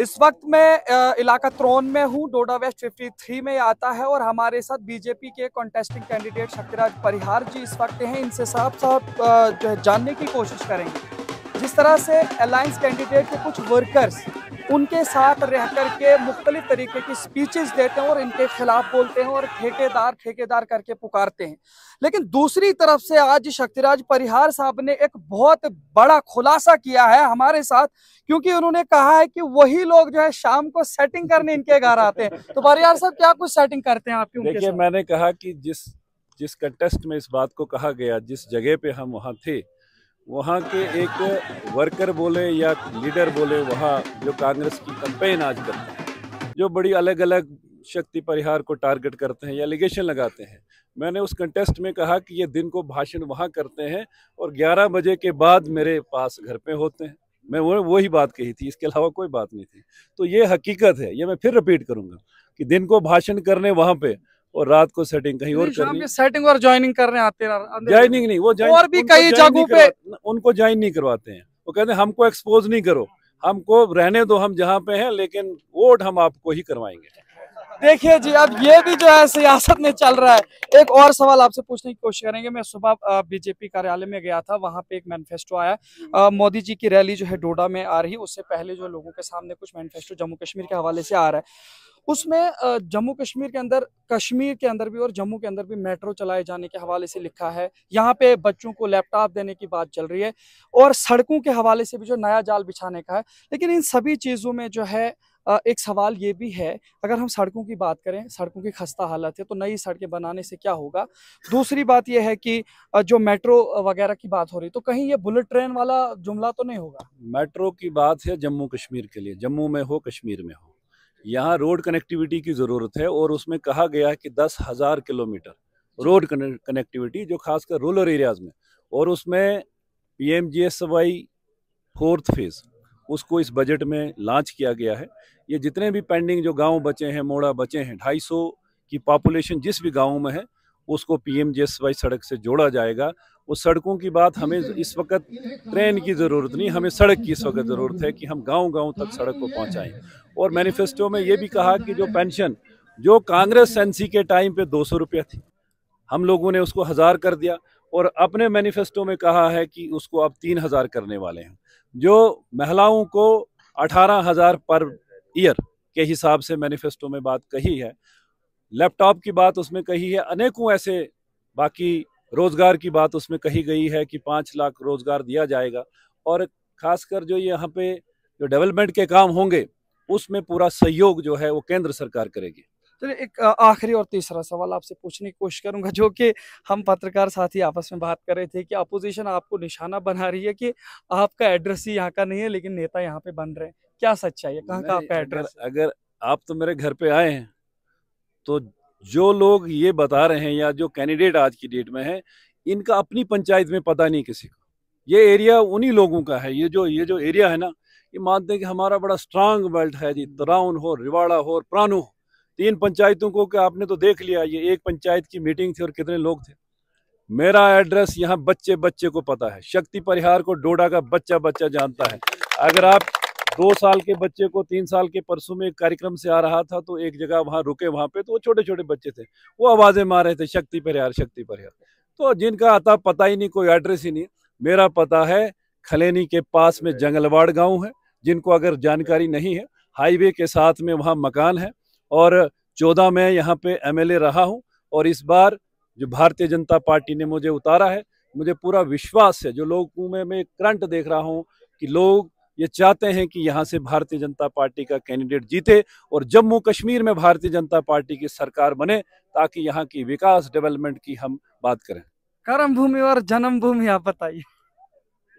इस वक्त मैं इलाका त्रौन में हूँ डोडा वेस्ट फिफ्टी थ्री में आता है और हमारे साथ बीजेपी के कॉन्टेस्टिंग कैंडिडेट शक्तिराज परिहार जी इस वक्त हैं इनसे साफ साफ जो है जानने की कोशिश करेंगे जिस तरह से अलायंस कैंडिडेट के कुछ वर्कर्स उनके साथ रह कर के मुख्तलिफ तरीके की स्पीचेस देते हैं और इनके खिलाफ बोलते हैं और ठेकेदार ठेकेदार करके पुकारते हैं लेकिन दूसरी तरफ से आज शक्तिराज परिहार साहब ने एक बहुत बड़ा खुलासा किया है हमारे साथ क्योंकि उन्होंने कहा है कि वही लोग जो है शाम को सेटिंग करने इनके घर आते हैं तो परिहार साहब क्या कुछ सेटिंग करते हैं आपकी देखिए मैंने कहा कि जिस जिस कंटेस्ट में इस बात को कहा गया जिस जगह पे हम वहाँ थे वहाँ के एक वर्कर बोले या लीडर बोले वहाँ जो कांग्रेस की कंपेन आज करते हैं जो बड़ी अलग अलग शक्ति परिहार को टारगेट करते हैं या एलिगेशन लगाते हैं मैंने उस कंटेस्ट में कहा कि ये दिन को भाषण वहाँ करते हैं और 11 बजे के बाद मेरे पास घर पे होते हैं मैं वो वही बात कही थी इसके अलावा कोई बात नहीं थी तो ये हकीकत है ये मैं फिर रिपीट करूँगा कि दिन को भाषण करने वहाँ पर और रात को सेटिंग कहीं और करनी सेटिंग और ज्वाइनिंग करने आते ज्वाइनिंग नहीं वो और भी कई जगहों पे उनको ज्वाइन नहीं करवाते हैं वो कहते हैं हमको एक्सपोज नहीं करो हमको रहने दो हम जहाँ पे हैं लेकिन वोट हम आपको ही करवाएंगे देखिए जी अब ये भी जो है सियासत में चल रहा है एक और सवाल आपसे पूछने की कोशिश करेंगे मैं सुबह बीजेपी कार्यालय में गया था वहां पे एक मैनिफेस्टो आया मोदी जी की रैली जो है डोडा में आ रही उससे पहले जो लोगों के सामने कुछ मैनिफेस्टो जम्मू कश्मीर के हवाले से आ रहा है उसमें जम्मू कश्मीर के अंदर कश्मीर के अंदर भी और जम्मू के अंदर भी मेट्रो चलाए जाने के हवाले से लिखा है यहाँ पे बच्चों को लैपटॉप देने की बात चल रही है और सड़कों के हवाले से भी जो नया जाल बिछाने का है लेकिन इन सभी चीज़ों में जो है एक सवाल ये भी है अगर हम सड़कों की बात करें सड़कों की खस्ता हालत है तो नई सड़कें बनाने से क्या होगा दूसरी बात यह है कि जो मेट्रो वगैरह की बात हो रही तो कहीं ये बुलेट ट्रेन वाला जुमला तो नहीं होगा मेट्रो की बात है जम्मू कश्मीर के लिए जम्मू में हो कश्मीर में हो यहाँ रोड कनेक्टिविटी की ज़रूरत है और उसमें कहा गया है कि दस हज़ार किलोमीटर रोड कनेक्टिविटी जो खासकर रूरल एरियाज़ में और उसमें P M G S Y fourth phase उसको इस बजट में लॉन्च किया गया है ये जितने भी पेंडिंग जो गांव बचे हैं मोड़ा बचे हैं 250 की पॉपुलेशन जिस भी गाँव में है उसको पी एम सड़क से जोड़ा जाएगा उस सड़कों की बात हमें इस वक्त ट्रेन की ज़रूरत नहीं हमें सड़क की इस वक्त ज़रूरत है कि हम गाँव गाँव तक सड़क को पहुँचाएँ और मैनिफेस्टो में ये भी कहा कि जो पेंशन जो कांग्रेस एन के टाइम पे दो सौ थी हम लोगों ने उसको हज़ार कर दिया और अपने मैनिफेस्टो में कहा है कि उसको अब तीन हज़ार करने वाले हैं जो महिलाओं को अठारह हजार पर ईयर के हिसाब से मैनिफेस्टो में बात कही है लैपटॉप की बात उसमें कही है अनेकों ऐसे बाकी रोजगार की बात उसमें कही गई है कि पाँच लाख रोजगार दिया जाएगा और खासकर जो यहाँ पे जो डेवलपमेंट के काम होंगे उसमें पूरा सहयोग जो है वो केंद्र सरकार करेगी चलिए तो एक आखिरी और तीसरा सवाल आपसे पूछने की कोशिश करूंगा जो कि हम पत्रकार साथी आपस में बात कर रहे थे कि अपोजिशन आपको निशाना बना रही है कि आपका एड्रेस ही यहाँ का नहीं है लेकिन नेता यहाँ पे बन रहे हैं क्या सच्चाई है कहाँ का आपका एड्रेस अगर आप तो मेरे घर पे आए हैं तो जो लोग ये बता रहे हैं या जो कैंडिडेट आज की डेट में है इनका अपनी पंचायत में पता नहीं किसी को ये एरिया उन्हीं लोगों का है ये जो ये जो एरिया है ना ये मानते हैं कि हमारा बड़ा स्ट्रांग बेल्ट है जी दराउन हम्म। हो रिवाड़ा हो और प्राणु हो तीन पंचायतों को कि आपने तो देख लिया ये एक पंचायत की मीटिंग थी और कितने लोग थे मेरा एड्रेस यहाँ बच्चे बच्चे को पता है शक्ति परिहार को डोडा का बच्चा बच्चा जानता है अगर आप दो साल के बच्चे को तीन साल के परसों में एक कार्यक्रम से आ रहा था तो एक जगह वहाँ रुके वहाँ पे तो वो छोटे छोटे बच्चे थे वो आवाज़ें मार रहे थे शक्ति परिहार शक्ति परिहार तो जिनका आता पता ही नहीं कोई एड्रेस ही नहीं मेरा पता है खलेनी के पास में जंगलवाड़ गाँव है जिनको अगर जानकारी नहीं है हाईवे के साथ में वहाँ मकान है और चौदह में यहाँ पे एमएलए रहा हूँ और इस बार जो भारतीय जनता पार्टी ने मुझे उतारा है मुझे पूरा विश्वास है जो लोगों में मैं करंट देख रहा हूँ कि लोग ये चाहते हैं कि यहाँ से भारतीय जनता पार्टी का कैंडिडेट जीते और जम्मू कश्मीर में भारतीय जनता पार्टी की सरकार बने ताकि यहाँ की विकास डेवलपमेंट की हम बात करें कर्म भूमि और जन्म भूमि आप बताइए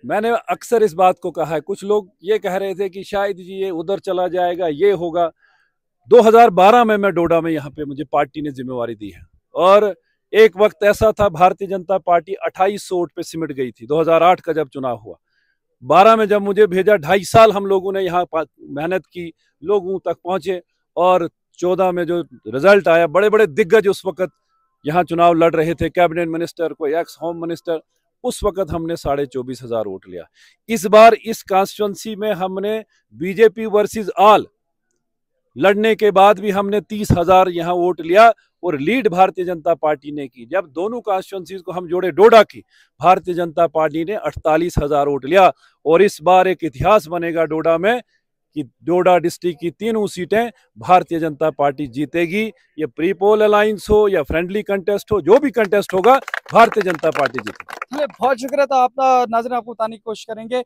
मैंने अक्सर इस बात को कहा है कुछ लोग ये कह रहे थे कि शायद जी ये उधर चला जाएगा ये होगा 2012 में मैं डोडा में यहाँ पे मुझे पार्टी ने जिम्मेवारी दी है और एक वक्त ऐसा था भारतीय जनता पार्टी अट्ठाईस सौ पे सिमट गई थी 2008 का जब चुनाव हुआ बारह में जब मुझे भेजा ढाई साल हम लोगों ने यहाँ मेहनत की लोगों तक पहुंचे और चौदह में जो रिजल्ट आया बड़े बड़े दिग्गज उस वक्त यहाँ चुनाव लड़ रहे थे कैबिनेट मिनिस्टर कोई एक्स होम मिनिस्टर उस वक्त हमने साढ़े चौबीस हजार वोट लिया इस बार इस कॉन्स्टिट्युएंसी में हमने बीजेपी वर्सेस ऑल लड़ने के बाद भी हमने तीस हजार यहाँ वोट लिया और लीड भारतीय जनता पार्टी ने की जब दोनों कॉन्स्टिट्यूंसी को हम जोड़े डोडा की भारतीय जनता पार्टी ने अड़तालीस हजार वोट लिया और इस बार एक इतिहास बनेगा डोडा में कि डोडा डिस्ट्रिक्ट की तीनों सीटें भारतीय जनता पार्टी जीतेगी ये प्रीपोल अलायंस हो या फ्रेंडली कंटेस्ट हो जो भी कंटेस्ट होगा भारतीय जनता पार्टी जीतेगी बहुत शुक्रिया था तो आपका नजर आपको बताने की कोशिश करेंगे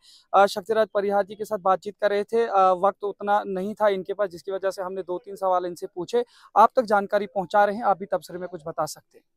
शक्तिराज परिहार जी के साथ बातचीत कर रहे थे आ, वक्त उतना नहीं था इनके पास जिसकी वजह से हमने दो तीन सवाल इनसे पूछे आप तक जानकारी पहुंचा रहे हैं आप भी तबसरे में कुछ बता सकते हैं